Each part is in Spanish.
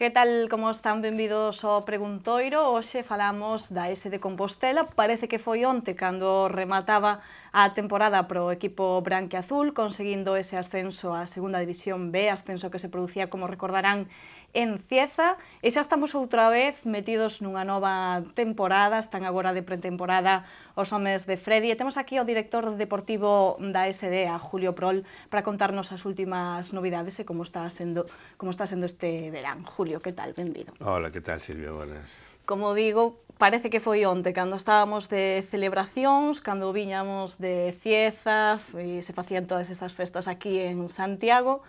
Que tal como están? Benvidos ao Preguntoiro. Hoxe falamos da S de Compostela. Parece que foi onte cando remataba a temporada para o equipo branquiazul, conseguindo ese ascenso á segunda división B, ascenso que se producía, como recordarán, en Cieza, e xa estamos outra vez metidos nunha nova temporada, están agora de pretemporada os homes de Freddy, e temos aquí o director deportivo da SD, a Julio Prol, para contarnos as últimas novidades e como está sendo, como está sendo este verán. Julio, que tal? Benvido. Hola, que tal, Silvia? Buenas. Como digo, parece que foi onte, cando estábamos de celebracións, cando viñamos de Cieza, e se facían todas esas festas aquí en Santiago,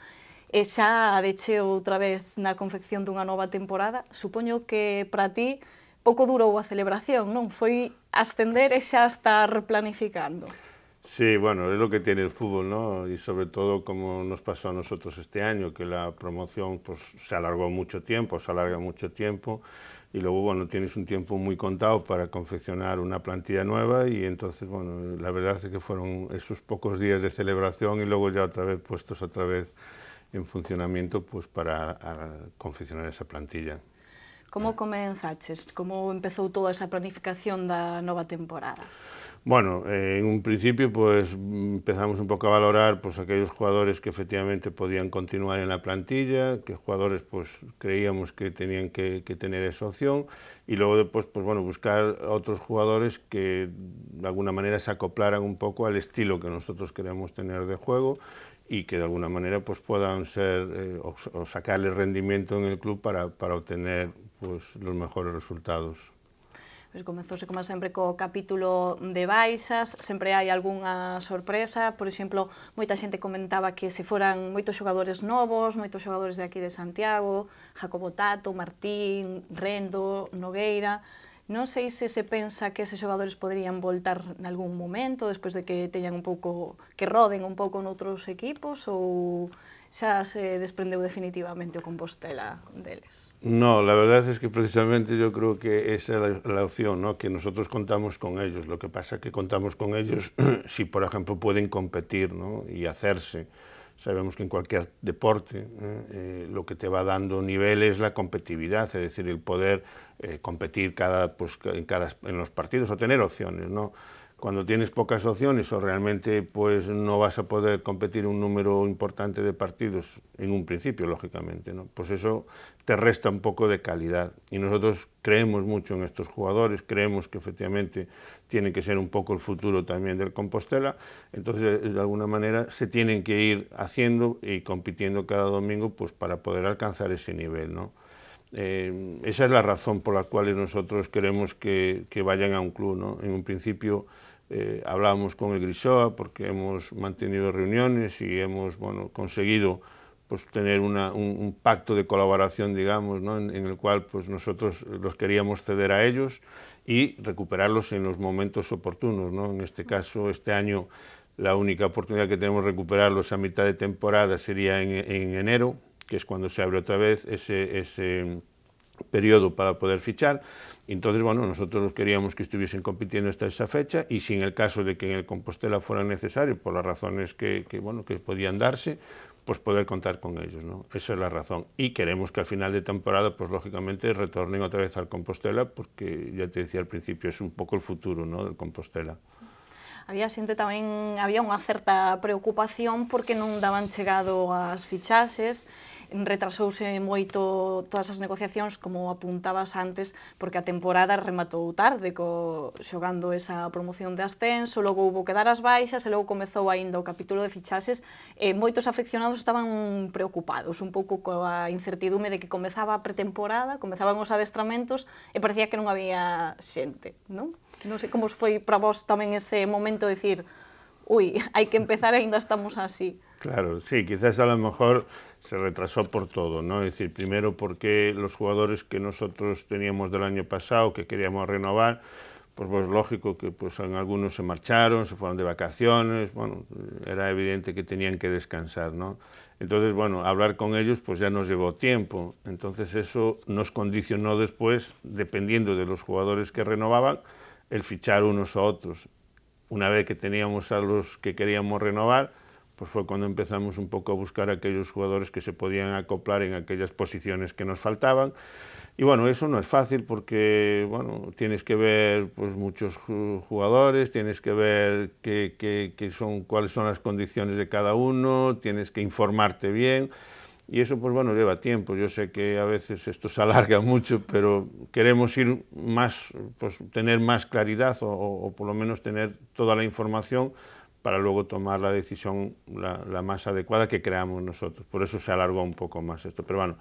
e xa deche outra vez na confección dunha nova temporada. Supoño que para ti pouco durou a celebración, non? Foi ascender e xa estar planificando. Sí, bueno, é lo que tiene el fútbol, ¿no? Y sobre todo como nos pasó a nosotros este año, que la promoción pues, se alargó mucho tiempo, se alarga mucho tiempo, y luego bueno tienes un tiempo muy contado para confeccionar una plantilla nueva y entonces bueno la verdad es que fueron esos pocos días de celebración y luego ya otra vez puestos otra vez en funcionamiento pues para confeccionar esa plantilla. ¿Cómo comenzaste? ¿Cómo empezó toda esa planificación de la nueva temporada? Bueno, eh, en un principio pues empezamos un poco a valorar pues, aquellos jugadores que efectivamente podían continuar en la plantilla, que jugadores pues creíamos que tenían que, tener esa opción y luego después pues, buscar otros jugadores que de alguna manera se acoplaran un poco al estilo que nosotros queremos tener de juego y que de alguna manera pues puedan ser eh, o, sacarle rendimiento en el club para, para obtener pues los mejores resultados. Pois comenzouse, como sempre, co capítulo de baixas, sempre hai algunha sorpresa, por exemplo, moita xente comentaba que se foran moitos xogadores novos, moitos xogadores de aquí de Santiago, Jacobo Tato, Martín, Rendo, Nogueira, Non sei se se pensa que eses xogadores poderían voltar nalgún momento, despois de que teñan un pouco, que roden un pouco noutros equipos, ou se desprendeu definitivamente o de deles? No, la verdad es que precisamente yo creo que esa es la, opción, que nosotros contamos con ellos. Lo que pasa que contamos con ellos si, por ejemplo, pueden competir y hacerse. Sabemos que en cualquier deporte ¿eh? Eh, lo que te va dando nivel es la competitividad, es decir, el poder eh, competir cada, pues, en, cada, en los partidos o tener opciones. ¿no? Cuando tienes pocas opciones o realmente pues no vas a poder competir un número importante de partidos en un principio, lógicamente, ¿no? pues eso te resta un poco de calidad. Y nosotros creemos mucho en estos jugadores, creemos que efectivamente tiene que ser un poco el futuro también del Compostela, entonces eh, de alguna manera se tienen que ir haciendo y compitiendo cada domingo pues para poder alcanzar ese nivel. ¿no? Eh, esa es la razón por la cual nosotros queremos que, que vayan a un club. ¿no? En un principio eh, hablábamos con el Grisoa porque hemos mantenido reuniones y hemos bueno, conseguido pues, tener un, pacto de colaboración, digamos, en, el cual pues, nosotros los queríamos ceder a ellos y recuperarlos en los momentos oportunos. En este caso, este año, la única oportunidad que tenemos de recuperarlos a mitad de temporada sería en, enero, que es cuando se abre otra vez ese, ese periodo para poder fichar. Entonces, bueno, nosotros queríamos que estuviesen compitiendo hasta esa fecha y si en el caso de que en el Compostela fuera necesario, por las razones que, bueno, que podían darse, pues poder contar con ellos, ¿no? Esa es la razón. Y queremos que al final de temporada, pues lógicamente retornen otra vez al Compostela, porque ya te decía al principio, es un poco el futuro, ¿no?, del Compostela. había xente tamén, había unha certa preocupación porque non daban chegado as fichaxes, retrasouse moito todas as negociacións, como apuntabas antes, porque a temporada rematou tarde co, xogando esa promoción de ascenso, logo houve que dar as baixas e logo comezou aínda o capítulo de fichaxes. E moitos afeccionados estaban preocupados un pouco coa incertidume de que comezaba a pretemporada, comezaban os adestramentos e parecía que non había xente, non? sé sé cómo fue para vos también ese momento de decir, uy, hay que empezar, ainda estamos así. Claro, sí, quizás a lo mejor se retrasó por todo, ¿no? Es decir, primero porque los jugadores que nosotros teníamos del año pasado, que queríamos renovar, pues, pues lógico que pues, algunos se marcharon, se fueron de vacaciones, bueno, era evidente que tenían que descansar, ¿no? Entonces, bueno, hablar con ellos pues ya nos llevó tiempo, entonces eso nos condicionó después, dependiendo de los jugadores que renovaban, el fichar unos a otros. Una vez que teníamos a los que queríamos renovar, pues fue cuando empezamos un poco a buscar aquellos jugadores que se podían acoplar en aquellas posiciones que nos faltaban. Y bueno, eso no es fácil porque bueno, tienes que ver pues, muchos jugadores, tienes que ver qué, son, cuáles son las condiciones de cada uno, tienes que informarte bien. Y eso, pues bueno, lleva tiempo. Yo sé que a veces esto se alarga mucho, pero queremos ir más, pues tener más claridad o, por lo menos tener toda la información para luego tomar la decisión la, más adecuada que creamos nosotros. Por eso se alargó un poco más esto. Pero bueno,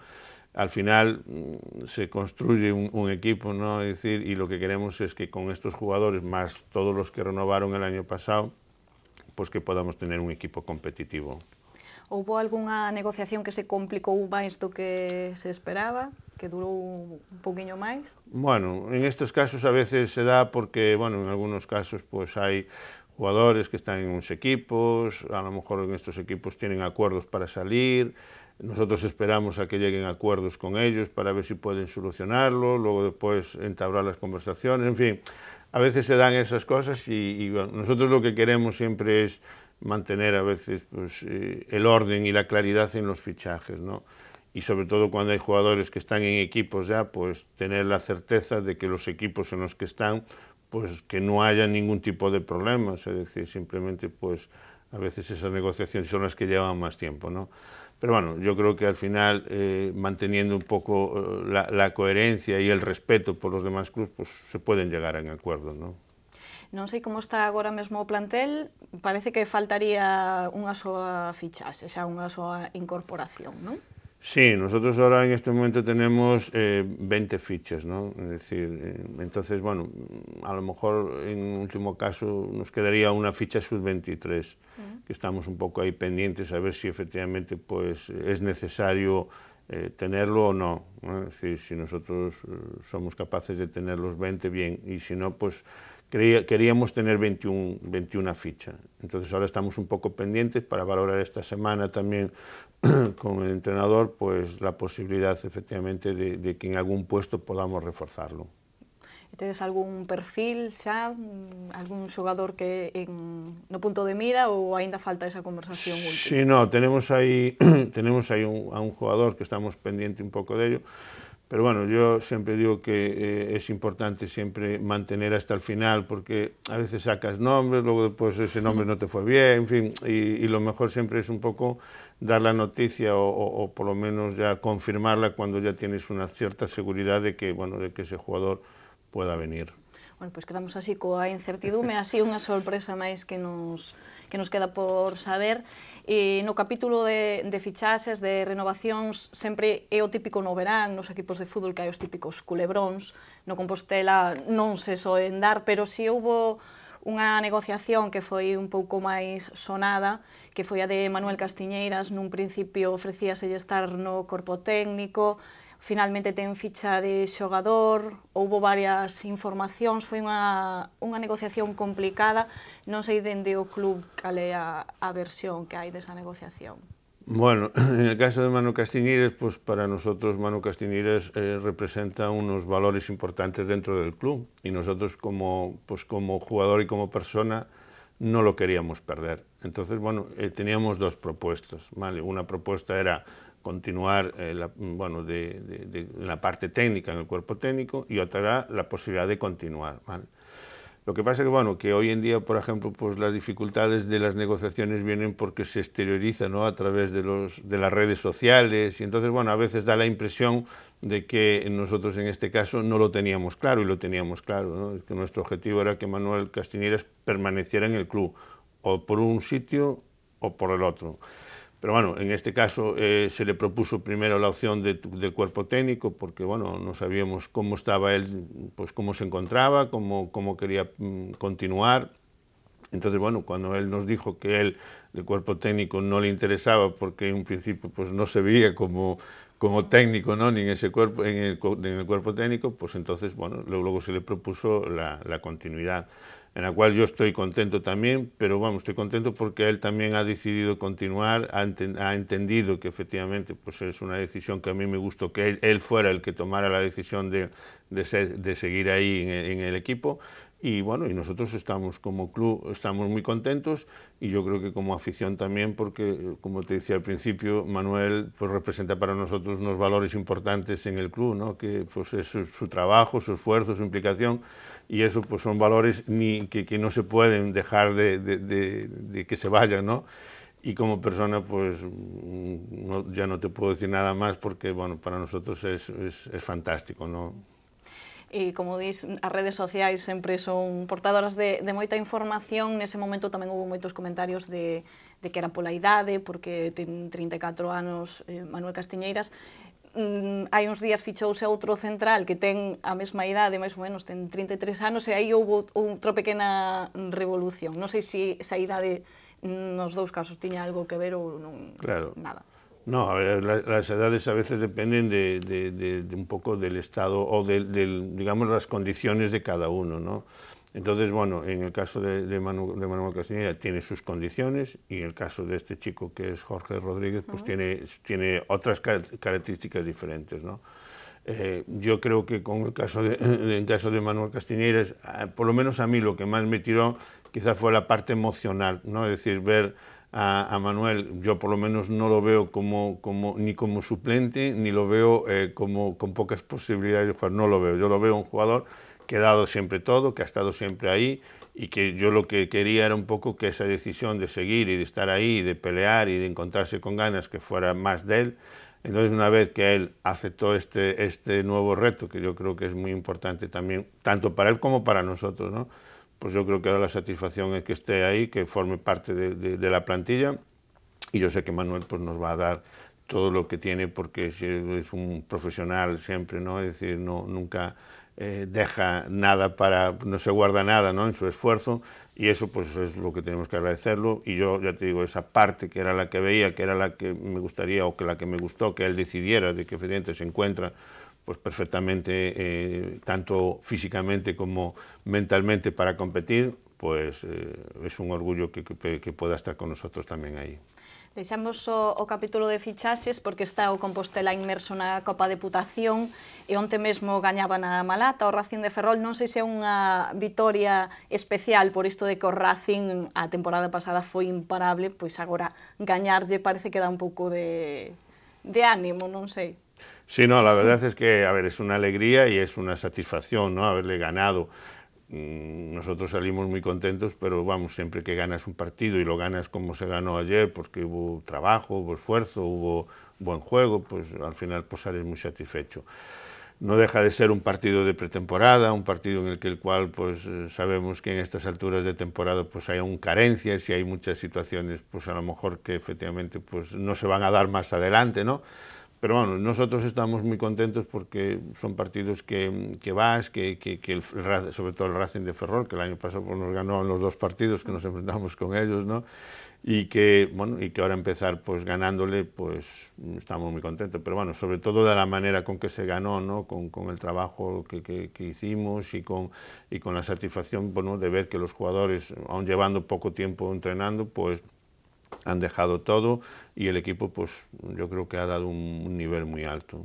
al final mm, se construye un, un equipo, ¿no? Es decir, y lo que queremos es que con estos jugadores, más todos los que renovaron el año pasado, pues que podamos tener un equipo competitivo. ¿Hubo alguna negociación que se complicó más de lo que se esperaba? que duró un poquito más? Bueno, en estos casos a veces se da porque, bueno, en algunos casos pues hay jugadores que están en unos equipos, a lo mejor en estos equipos tienen acuerdos para salir, nosotros esperamos a que lleguen acuerdos con ellos para ver si pueden solucionarlo, luego después entablar las conversaciones, en fin, a veces se dan esas cosas y, nosotros lo que queremos siempre es mantener a veces pues, eh, el orden y la claridad en los fichajes, ¿no? Y sobre todo cuando hay jugadores que están en equipos ya, pues tener la certeza de que los equipos en los que están, pues que no haya ningún tipo de problemas, es decir, simplemente pues a veces esas negociaciones son las que llevan más tiempo, ¿no? Pero bueno, yo creo que al final, eh, manteniendo un poco eh, la, coherencia y el respeto por los demás clubes, pues se pueden llegar a acuerdo, ¿no? Non sei como está agora mesmo o plantel, parece que faltaría unha soa fichaxe, xa unha soa incorporación, non? Sí, nosotros ahora en este momento tenemos eh, 20 fichas, ¿no? Es decir, eh, entonces, bueno, a lo mejor en último caso nos quedaría una ficha sub-23, -huh. que estamos un poco ahí pendientes a ver si efectivamente pues, es necesario eh, tenerlo o no. ¿no? Es decir, si nosotros eh, somos capaces de tener los 20, bien, y si no, pues queríamos tener 21, 21 fichas. Entonces ahora estamos un poco pendientes para valorar esta semana también con el entrenador pues la posibilidad efectivamente de, que en algún puesto podamos reforzarlo. ¿Tienes algún perfil ya? algún jugador que no punto de mira o ainda falta esa conversación Sí, no, tenemos ahí tenemos ahí a un jugador que estamos pendientes un poco de ello, pero bueno, yo siempre digo que eh, es importante siempre mantener hasta el final, porque a veces sacas nombres, luego después ese nombre no te fue bien, en fin, y, lo mejor siempre es un poco dar la noticia o, por lo menos ya confirmarla cuando ya tienes una cierta seguridad de que, bueno, de que ese jugador pueda venir. Bueno, pois quedamos así coa incertidume, así unha sorpresa máis que nos, que nos queda por saber. E no capítulo de, de fichaxes, de renovacións, sempre é o típico no verán, nos equipos de fútbol que hai os típicos culebróns, no Compostela non se soen dar, pero si houbo unha negociación que foi un pouco máis sonada, que foi a de Manuel Castiñeiras, nun principio ofrecíaselle estar no corpo técnico, finalmente ten ficha de xogador, houbo varias informacións, foi unha, unha negociación complicada, non sei dende o club cal é a, a versión que hai desa negociación. Bueno, en el caso de Manu Castinides, pues para nosotros Manu Castinides eh, representa unos valores importantes dentro del club y nosotros como, pues, como jugador y como persona no lo queríamos perder. Entonces, bueno, eh, teníamos dos propuestas, ¿vale? Una propuesta era continuar eh, la, bueno, de, la parte técnica en el cuerpo técnico y otra la posibilidad de continuar. Lo que pasa es que, bueno, que hoy en día, por ejemplo, pues las dificultades de las negociaciones vienen porque se exterioriza a través de, las redes sociales y entonces, bueno, a veces da la impresión de que nosotros en este caso no lo teníamos claro y lo teníamos claro, que nuestro objetivo era que Manuel Castiñeras permaneciera en el club, o por un sitio o por el otro. Pero bueno, en este caso eh, se le propuso primero la opción de, cuerpo técnico porque bueno, no sabíamos cómo estaba él, pues cómo se encontraba, cómo, quería mm, continuar. Entonces, bueno, cuando él nos dijo que él de cuerpo técnico no le interesaba porque en un principio pues no se veía como, técnico, ni en, ese cuerpo, en, el, cuerpo técnico, pues entonces, bueno, luego, se le propuso la continuidad en la cual yo estoy contento también, pero vamos, estoy contento porque él también ha decidido continuar, ha, entendido que efectivamente pues es una decisión que a mí me gustó que él, fuera el que tomara la decisión de, seguir ahí en, el equipo. Y bueno, y nosotros estamos como club, estamos muy contentos y yo creo que como afición también, porque como te decía al principio, Manuel pues representa para nosotros unos valores importantes en el club, que pues es su trabajo, su esfuerzo, su implicación y eso pues son valores ni, que, que, no se pueden dejar de, de, que se vayan, ¿no? Y como persona, pues ya no te puedo decir nada más porque, bueno, para nosotros es, es, fantástico, ¿no? como dices las redes sociales siempre son portadoras de, de información, en ese momento también hubo muchos comentarios de, de que era la idade, porque ten 34 años eh, Manuel Castiñeiras, mm, hai uns días fichouse outro central que ten a mesma idade, máis ou menos, ten 33 anos, e aí houve outra pequena revolución. Non sei se esa idade mm, nos dous casos tiña algo que ver ou non claro. nada. No, a ver, las edades a veces dependen de, de, de, de un poco del estado o de, de, digamos, las condiciones de cada uno, ¿no? Entonces, bueno, en el caso de, Manuel Castañeda tiene sus condiciones y en el caso de este chico que es Jorge Rodríguez, pues tiene, otras características diferentes, eh, yo creo que con el caso en caso de Manuel Castiñeira, por lo menos a mí lo que más me tiró quizás fue la parte emocional, ¿no? es decir, ver a, Manuel, yo por lo menos no lo veo como, ni como suplente, ni lo veo eh, como con pocas posibilidades de jugar, no lo veo, yo lo veo un jugador que dado siempre todo, que ha estado siempre ahí y que yo lo que quería era un poco que esa decisión de seguir y de estar ahí, de pelear y de encontrarse con ganas que fuera más de él. Entonces una vez que él aceptó este, este nuevo reto, que yo creo que es muy importante también, tanto para él como para nosotros, pues yo creo que ahora la satisfacción es que esté ahí, que forme parte de, la plantilla y yo sé que Manuel pues, nos va a dar todo lo que tiene porque es un profesional siempre, ¿no? es decir, no, nunca eh, deja nada para, no se guarda nada en su esfuerzo y eso pues es lo que tenemos que agradecerlo y yo ya te digo, esa parte que era la que veía, que era la que me gustaría o que la que me gustó que él decidiera de que efectivamente se encuentra pues perfectamente eh, tanto físicamente como mentalmente para competir, pues eh, es un orgullo que pueda estar con nosotros también ahí. Deixamos o, o capítulo de fichaxes porque está o Compostela inmerso na Copa Deputación e onte mesmo gañaba na Malata o Racing de Ferrol. Non sei se é unha vitoria especial por isto de que o Racing a temporada pasada foi imparable, pois agora gañarlle parece que dá un pouco de, de ánimo, non sei. Sí, no, la verdad es que, a ver, es una alegría y es una satisfacción, ¿no? Haberle ganado Mm, nosotros salimos muy contentos, pero vamos, siempre que ganas un partido y lo ganas como se ganó ayer, porque pues hubo trabajo, hubo esfuerzo, hubo buen juego, pues al final pues sales muy satisfecho. No deja de ser un partido de pretemporada, un partido en el cual pues eh, sabemos que en estas alturas de temporada pues hay aún carencias y hay muchas situaciones pues a lo mejor que efectivamente pues no se van a dar más adelante, ¿no? Pero bueno, nosotros estamos muy contentos porque son partidos que, que vas, que, sobre todo el Racing de Ferrol, que el año pasado pues, nos ganó en los dos partidos que nos enfrentamos con ellos, ¿no? y que bueno y que ahora empezar pues ganándole pues estamos muy contentos pero bueno sobre todo de la manera con que se ganó no con, el trabajo que, hicimos y con y con la satisfacción bueno de ver que los jugadores aun llevando poco tiempo entrenando pues han dejado todo y el equipo pues yo creo que ha dado un, nivel moi alto.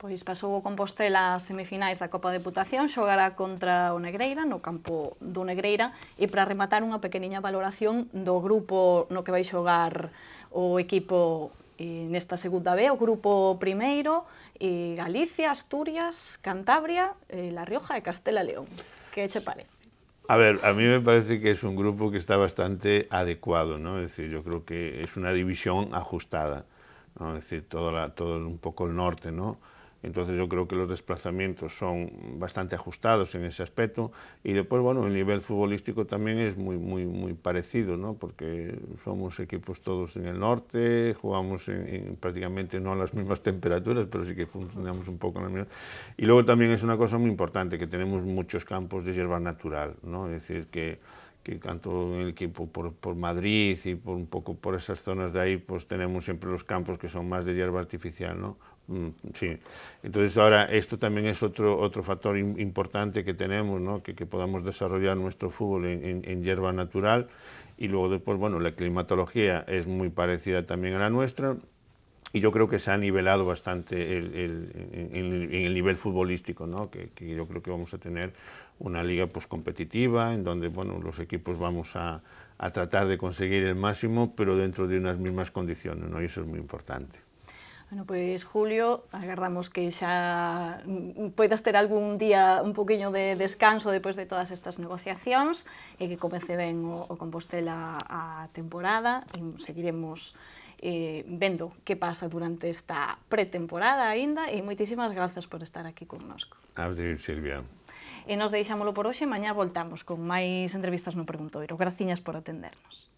Pois pasou o Compostela ás semifinais da Copa Deputación, xogará contra o Negreira, no campo do Negreira, e para rematar unha pequeniña valoración do grupo no que vai xogar o equipo eh, nesta segunda B, o grupo primeiro, Galicia, Asturias, Cantabria, eh, La Rioja e Castela León. Que che parece? A ver, a mí me parece que es un grupo que está bastante adecuado, ¿no? Es decir, yo creo que es una división ajustada, ¿no? Es decir, todo, todo un poco el norte, ¿no? entonces yo creo que los desplazamientos son bastante ajustados en ese aspecto y después bueno el nivel futbolístico también es muy muy muy parecido no porque somos equipos todos en el norte jugamos en, prácticamente no a las mismas temperaturas pero sí que funcionamos un poco en la misma y luego también es una cosa muy importante que tenemos muchos campos de hierba natural no es decir que que tanto en el equipo por, por, Madrid y por un poco por esas zonas de ahí, pues tenemos siempre los campos que son más de hierba artificial, ¿no? Mm, sí, entonces ahora esto también es otro, otro factor importante que tenemos, que, podamos desarrollar nuestro fútbol en, hierba natural y luego después, bueno, la climatología es muy parecida también a la nuestra y yo creo que se ha nivelado bastante en, el nivel futbolístico, que, yo creo que vamos a tener una liga pues, competitiva en donde bueno, los equipos vamos a, tratar de conseguir el máximo pero dentro de unas mismas condiciones y eso es muy importante. Bueno, pois Julio, agardamos que xa poidas ter algún día un poquinho de descanso depois de todas estas negociacións e que comece ben o, o Compostela a temporada e seguiremos eh, vendo que pasa durante esta pretemporada aínda e moitísimas grazas por estar aquí connosco. Abre, Silvia. E nos deixámolo por hoxe, mañá voltamos con máis entrevistas no Preguntoiro. Graciñas por atendernos.